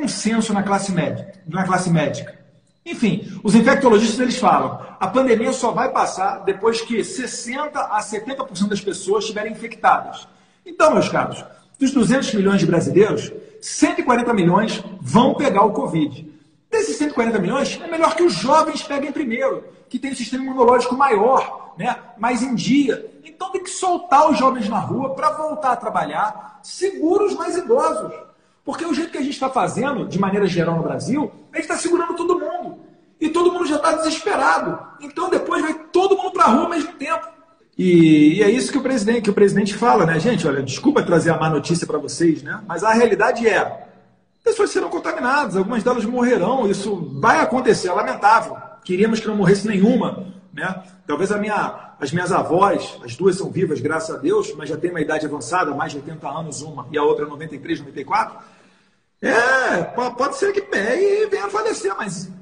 consenso na classe médica. Na classe médica. Enfim, os infectologistas eles falam: a pandemia só vai passar depois que 60 a 70% das pessoas estiverem infectadas. Então, meus caros, dos 200 milhões de brasileiros, 140 milhões vão pegar o Covid. Desses 140 milhões, é melhor que os jovens peguem primeiro, que tem um sistema imunológico maior, né? mais em dia. Então tem que soltar os jovens na rua para voltar a trabalhar, seguros mais idosos. Porque o jeito que a gente está fazendo, de maneira geral no Brasil, a gente está segurando todo mundo. E todo mundo já está desesperado. Então depois vai todo mundo para a rua ao mesmo tempo. E, e, é isso que o presidente que o presidente fala, né, gente? Olha, desculpa trazer a má notícia para vocês, né? Mas a realidade é, pessoas serão contaminadas, algumas delas morrerão. Isso vai acontecer, é lamentável. Queríamos que não morresse nenhuma, né? Talvez a minha, as minhas avós, as duas são vivas, graças a Deus, mas já tem uma idade avançada, mais de 80 anos uma e a outra 93, 94 é, pode ser que pegue e venha falecer, mas o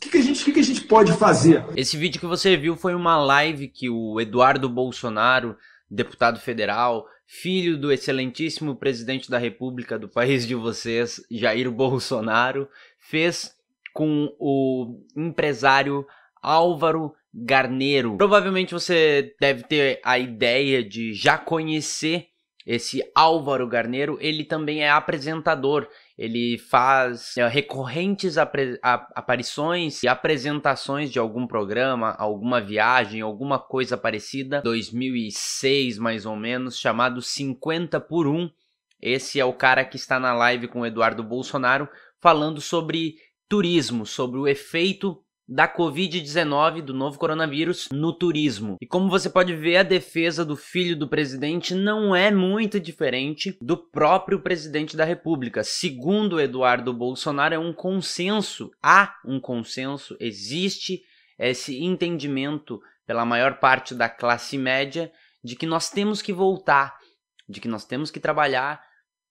que, que, a gente, que, que a gente pode fazer? Esse vídeo que você viu foi uma live que o Eduardo Bolsonaro, deputado federal, filho do excelentíssimo presidente da República do país de vocês, Jair Bolsonaro, fez com o empresário Álvaro Garneiro. Provavelmente você deve ter a ideia de já conhecer esse Álvaro Garneiro, ele também é apresentador. Ele faz eh, recorrentes aparições e apresentações de algum programa, alguma viagem, alguma coisa parecida. 2006, mais ou menos, chamado 50 por 1. Esse é o cara que está na live com o Eduardo Bolsonaro falando sobre turismo, sobre o efeito da Covid-19, do novo coronavírus, no turismo. E como você pode ver, a defesa do filho do presidente não é muito diferente do próprio presidente da República. Segundo Eduardo Bolsonaro, é um consenso, há um consenso, existe esse entendimento pela maior parte da classe média de que nós temos que voltar, de que nós temos que trabalhar,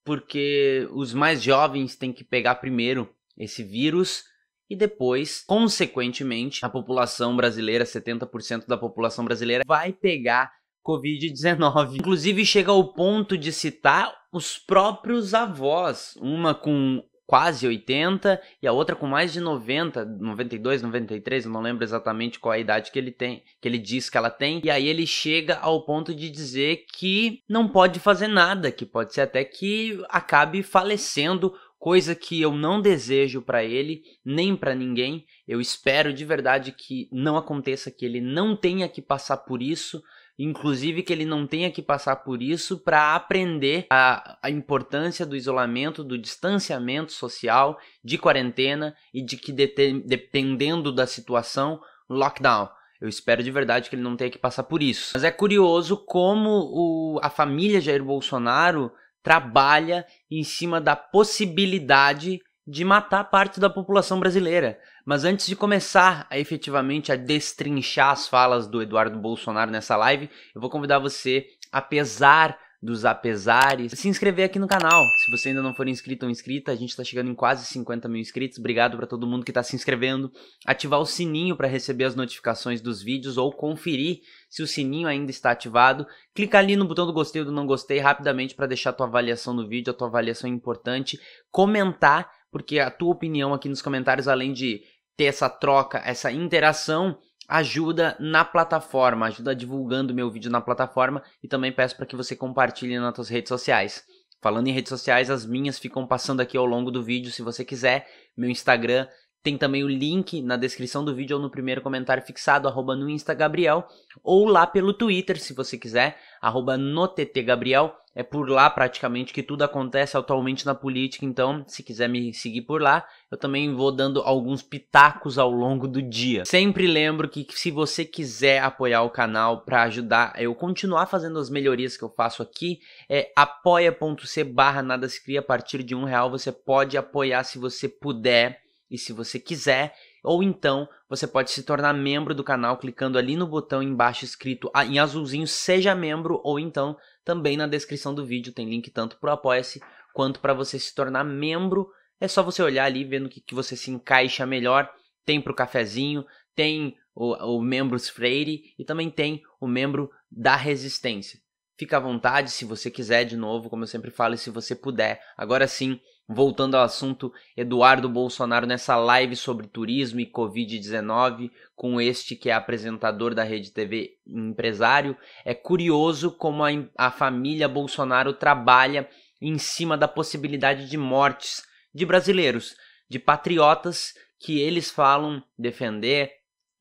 porque os mais jovens têm que pegar primeiro esse vírus e depois, consequentemente, a população brasileira, 70% da população brasileira, vai pegar Covid-19. Inclusive, chega ao ponto de citar os próprios avós, uma com quase 80 e a outra com mais de 90, 92, 93, não lembro exatamente qual a idade que ele tem, que ele diz que ela tem. E aí ele chega ao ponto de dizer que não pode fazer nada, que pode ser até que acabe falecendo coisa que eu não desejo para ele, nem para ninguém. Eu espero de verdade que não aconteça, que ele não tenha que passar por isso, inclusive que ele não tenha que passar por isso para aprender a, a importância do isolamento, do distanciamento social, de quarentena e de que de, dependendo da situação, lockdown. Eu espero de verdade que ele não tenha que passar por isso. Mas é curioso como o, a família Jair Bolsonaro trabalha em cima da possibilidade de matar parte da população brasileira. Mas antes de começar a, efetivamente a destrinchar as falas do Eduardo Bolsonaro nessa live, eu vou convidar você, apesar dos apesares, se inscrever aqui no canal. Se você ainda não for inscrito ou inscrita, a gente está chegando em quase 50 mil inscritos. Obrigado para todo mundo que está se inscrevendo. Ativar o sininho para receber as notificações dos vídeos ou conferir se o sininho ainda está ativado, clica ali no botão do gostei ou do não gostei rapidamente para deixar a tua avaliação no vídeo, a tua avaliação é importante. Comentar, porque a tua opinião aqui nos comentários, além de ter essa troca, essa interação, ajuda na plataforma, ajuda divulgando meu vídeo na plataforma e também peço para que você compartilhe nas tuas redes sociais. Falando em redes sociais, as minhas ficam passando aqui ao longo do vídeo, se você quiser, meu Instagram tem também o link na descrição do vídeo ou no primeiro comentário fixado, arroba no Insta Gabriel, ou lá pelo Twitter, se você quiser, arroba no TT Gabriel. É por lá praticamente que tudo acontece atualmente na política, então se quiser me seguir por lá, eu também vou dando alguns pitacos ao longo do dia. Sempre lembro que se você quiser apoiar o canal para ajudar eu continuar fazendo as melhorias que eu faço aqui, é apoia.c barra nada se cria, a partir de um real você pode apoiar se você puder e se você quiser, ou então você pode se tornar membro do canal clicando ali no botão embaixo escrito em azulzinho seja membro ou então também na descrição do vídeo tem link tanto para o Apoia-se quanto para você se tornar membro. É só você olhar ali vendo o que, que você se encaixa melhor. Tem para o cafezinho, tem o, o membros Freire e também tem o membro da Resistência. Fica à vontade se você quiser de novo, como eu sempre falo, e se você puder. Agora sim, Voltando ao assunto, Eduardo Bolsonaro nessa live sobre turismo e Covid-19, com este que é apresentador da Rede TV empresário, é curioso como a, a família Bolsonaro trabalha em cima da possibilidade de mortes de brasileiros, de patriotas que eles falam defender,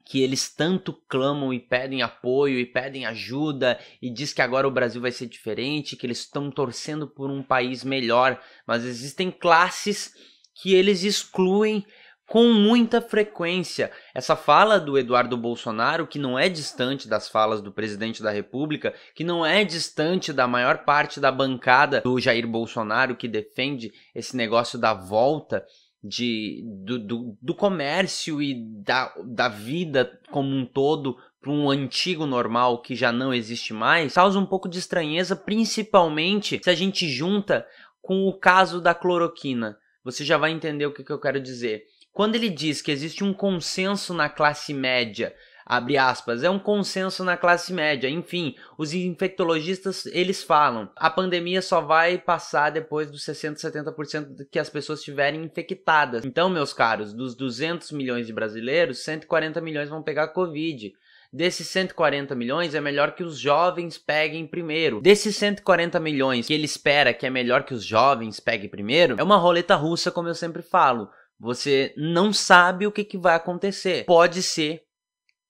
que eles tanto clamam e pedem apoio e pedem ajuda e diz que agora o Brasil vai ser diferente, que eles estão torcendo por um país melhor, mas existem classes que eles excluem com muita frequência. Essa fala do Eduardo Bolsonaro, que não é distante das falas do presidente da República, que não é distante da maior parte da bancada do Jair Bolsonaro que defende esse negócio da volta de, do, do, do comércio e da, da vida como um todo para um antigo normal que já não existe mais, causa um pouco de estranheza, principalmente se a gente junta com o caso da cloroquina. Você já vai entender o que, que eu quero dizer. Quando ele diz que existe um consenso na classe média abre aspas, é um consenso na classe média. Enfim, os infectologistas, eles falam, a pandemia só vai passar depois dos 60, 70% que as pessoas estiverem infectadas. Então, meus caros, dos 200 milhões de brasileiros, 140 milhões vão pegar COVID. Desses 140 milhões, é melhor que os jovens peguem primeiro. Desses 140 milhões que ele espera que é melhor que os jovens peguem primeiro, é uma roleta russa, como eu sempre falo. Você não sabe o que, que vai acontecer. Pode ser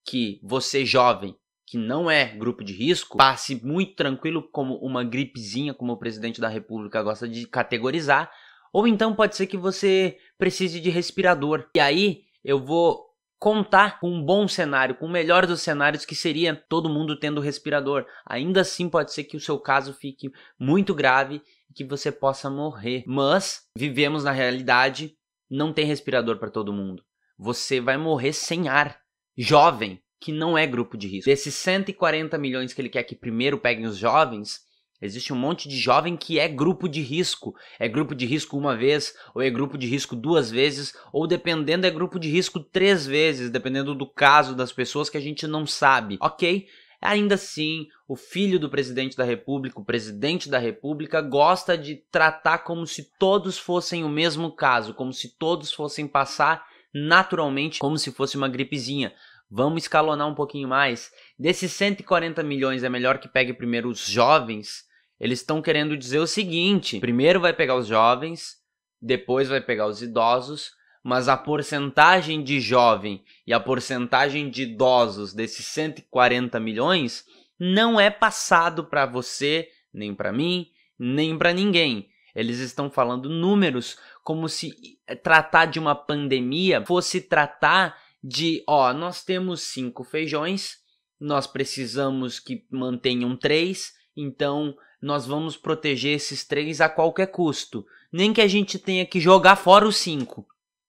que você jovem, que não é grupo de risco, passe muito tranquilo como uma gripezinha, como o presidente da República gosta de categorizar, ou então pode ser que você precise de respirador. E aí eu vou contar com um bom cenário, com o melhor dos cenários que seria todo mundo tendo respirador. Ainda assim pode ser que o seu caso fique muito grave e que você possa morrer. Mas vivemos na realidade, não tem respirador para todo mundo. Você vai morrer sem ar jovem, que não é grupo de risco. Desses 140 milhões que ele quer que primeiro peguem os jovens, Existe um monte de jovem que é grupo de risco. É grupo de risco uma vez, ou é grupo de risco duas vezes, ou dependendo, é grupo de risco três vezes, dependendo do caso das pessoas que a gente não sabe. Ok? Ainda assim, o filho do presidente da república, o presidente da república, gosta de tratar como se todos fossem o mesmo caso, como se todos fossem passar naturalmente como se fosse uma gripezinha. Vamos escalonar um pouquinho mais. Desses 140 milhões é melhor que pegue primeiro os jovens. Eles estão querendo dizer o seguinte: primeiro vai pegar os jovens, depois vai pegar os idosos, mas a porcentagem de jovem e a porcentagem de idosos desses 140 milhões não é passado para você, nem para mim, nem para ninguém. Eles estão falando números como se eh, tratar de uma pandemia fosse tratar de, ó, nós temos cinco feijões, nós precisamos que mantenham três, então nós vamos proteger esses três a qualquer custo. Nem que a gente tenha que jogar fora os cinco.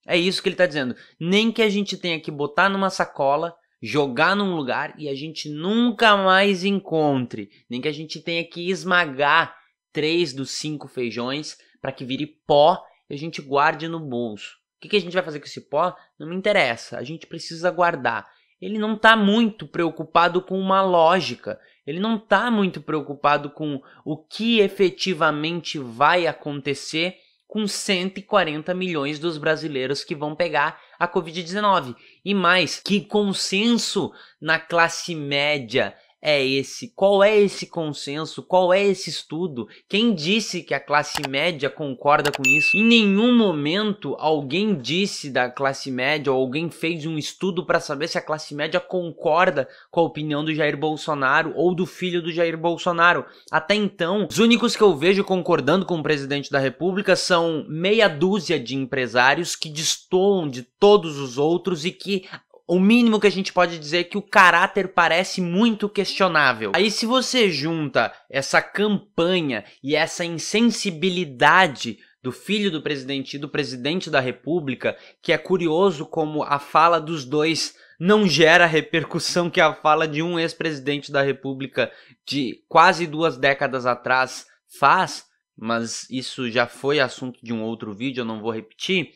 É isso que ele está dizendo. Nem que a gente tenha que botar numa sacola, jogar num lugar e a gente nunca mais encontre. Nem que a gente tenha que esmagar três dos cinco feijões para que vire pó e a gente guarde no bolso. O que, que, a gente vai fazer com esse pó? Não me interessa, a gente precisa guardar. Ele não está muito preocupado com uma lógica, ele não está muito preocupado com o que efetivamente vai acontecer com 140 milhões dos brasileiros que vão pegar a Covid-19. E mais, que consenso na classe média é esse? Qual é esse consenso? Qual é esse estudo? Quem disse que a classe média concorda com isso? Em nenhum momento alguém disse da classe média ou alguém fez um estudo para saber se a classe média concorda com a opinião do Jair Bolsonaro ou do filho do Jair Bolsonaro. Até então, os únicos que eu vejo concordando com o presidente da República são meia dúzia de empresários que destoam de todos os outros e que o mínimo que a gente pode dizer é que o caráter parece muito questionável. Aí, se você junta essa campanha e essa insensibilidade do filho do presidente e do presidente da república, que é curioso como a fala dos dois não gera a repercussão que a fala de um ex-presidente da república de quase duas décadas atrás faz, mas isso já foi assunto de um outro vídeo, eu não vou repetir.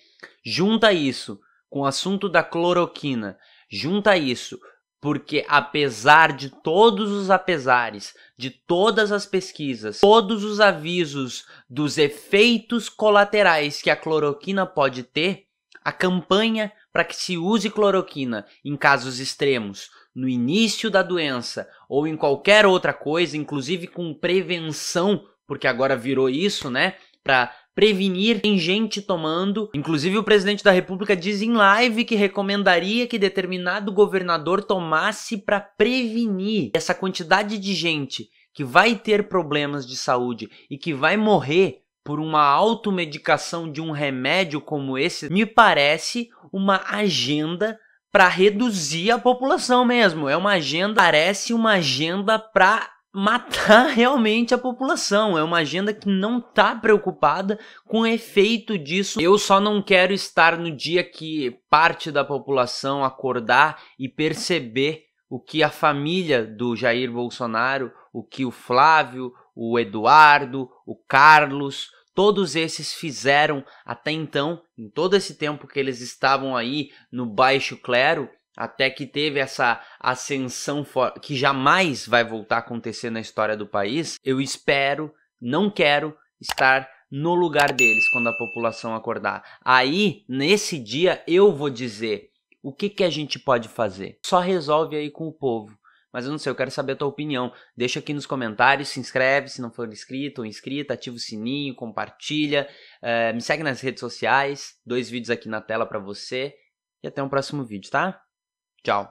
Junta isso com o assunto da cloroquina, junta isso, porque apesar de todos os apesares, de todas as pesquisas, todos os avisos dos efeitos colaterais que a cloroquina pode ter, a campanha para que se use cloroquina em casos extremos, no início da doença ou em qualquer outra coisa, inclusive com prevenção, porque agora virou isso, né? Para prevenir tem gente tomando. Inclusive o presidente da República diz em live que recomendaria que determinado governador tomasse para prevenir essa quantidade de gente que vai ter problemas de saúde e que vai morrer por uma automedicação de um remédio como esse, me parece uma agenda para reduzir a população mesmo. É uma agenda, parece uma agenda para matar realmente a população. É uma agenda que não está preocupada com o efeito disso. Eu só não quero estar no dia que parte da população acordar e perceber o que a família do Jair Bolsonaro, o que o Flávio, o Eduardo, o Carlos, todos esses fizeram até então, em todo esse tempo que eles estavam aí no baixo clero, até que teve essa ascensão que jamais vai voltar a acontecer na história do país, eu espero, não quero estar no lugar deles quando a população acordar. Aí, nesse dia, eu vou dizer o que, que a gente pode fazer. Só resolve aí com o povo. Mas eu não sei, eu quero saber a tua opinião. Deixa aqui nos comentários, se inscreve se não for inscrito ou inscrita, ativa o sininho, compartilha, eh, me segue nas redes sociais, dois vídeos aqui na tela para você e até um próximo vídeo, tá? Tchau.